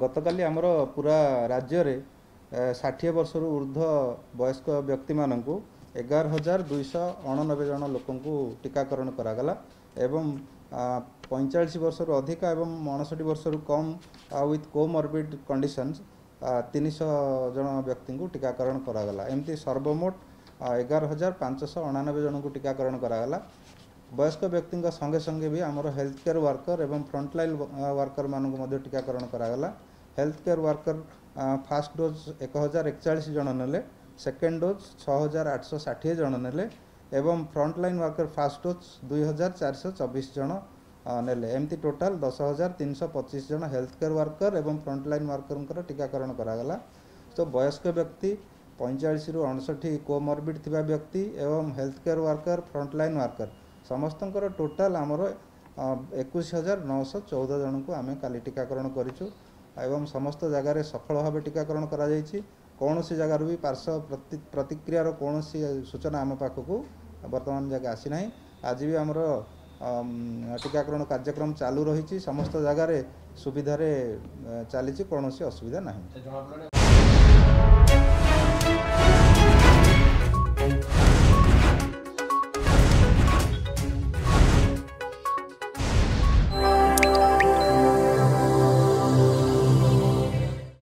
ଗତକାଲି ଆମର ପୁରା ରାଜ୍ୟରେ ଷାଠିଏ ବର୍ଷରୁ ଉର୍ଦ୍ଧ୍ୱ ବୟସ୍କ ବ୍ୟକ୍ତିମାନଙ୍କୁ ଏଗାର ହଜାର ଦୁଇଶହ ଅଣାନବେ ଜଣ ଲୋକଙ୍କୁ ଟିକାକରଣ କରାଗଲା ଏବଂ ପଇଁଚାଳିଶ ବର୍ଷରୁ ଅଧିକ ଏବଂ ଅଣଷଠି ବର୍ଷରୁ କମ୍ ଆଉ ୱିଥ୍ କୋମର୍ବିଡ୍ କଣ୍ଡିସନ୍ସ ତିନିଶହ ଜଣ ବ୍ୟକ୍ତିଙ୍କୁ ଟିକାକରଣ କରାଗଲା ଏମିତି ସର୍ବମୋଟ ଏଗାର ହଜାର ପାଞ୍ଚଶହ ଅଣାନବେ ଜଣଙ୍କୁ ଟିକାକରଣ କରାଗଲା ବୟସ୍କ ବ୍ୟକ୍ତିଙ୍କ ସଙ୍ଗେ ସଙ୍ଗେ ବି ଆମର ହେଲ୍ଥ କେୟାର ୱାର୍କର ଏବଂ ଫ୍ରଣ୍ଟଲାଇନ୍ ୱାର୍କରମାନଙ୍କୁ ମଧ୍ୟ ଟିକାକରଣ କରାଗଲା health care worker first dose ଏକ ହଜାର ଏକଚାଳିଶ ଜଣ ନେଲେ ସେକେଣ୍ଡ ଡୋଜ୍ ଛଅ ହଜାର ଆଠଶହ ଷାଠିଏ ଜଣ ନେଲେ ଏବଂ ଫ୍ରଣ୍ଟଲାଇନ୍ ୱାର୍କର ଫାଷ୍ଟ ଡୋଜ୍ ଦୁଇ ହଜାର ଚାରିଶହ ଚବିଶ ଜଣ ନେଲେ ଏମିତି ଟୋଟାଲ୍ ଦଶ ହଜାର ତିନିଶହ ପଚିଶ ଜଣ ହେଲ୍ଥ କେୟାର ୱାର୍କର ଏବଂ ଫ୍ରଣ୍ଟଲାଇନ୍ ୱାର୍କରଙ୍କର ଟିକାକରଣ କରାଗଲା ତ ବୟସ୍କ ବ୍ୟକ୍ତି ପଇଁଚାଳିଶରୁ ଅଣଷଠି କୋମର୍ବିଡ୍ ଥିବା ବ୍ୟକ୍ତି ଏବଂ health care worker frontline worker ସମସ୍ତଙ୍କର ଟୋଟାଲ୍ ଆମର ଏକୋଇଶ ହଜାର ନଅଶହ ଚଉଦ ଜଣଙ୍କୁ ଆମେ କାଲି ଟିକାକରଣ କରିଛୁ ଏବଂ ସମସ୍ତ ଜାଗାରେ ସଫଳ ଭାବେ ଟିକାକରଣ କରାଯାଇଛି କୌଣସି ଜାଗାରୁ ବି ପାର୍ଶ୍ୱ ପ୍ରତିକ୍ରିୟାର କୌଣସି ସୂଚନା ଆମ ପାଖକୁ ବର୍ତ୍ତମାନ ଜାଗା ଆସିନାହିଁ ଆଜି ବି ଆମର ଟିକାକରଣ କାର୍ଯ୍ୟକ୍ରମ ଚାଲୁ ରହିଛି ସମସ୍ତ ଜାଗାରେ ସୁବିଧାରେ ଚାଲିଛି କୌଣସି ଅସୁବିଧା ନାହିଁ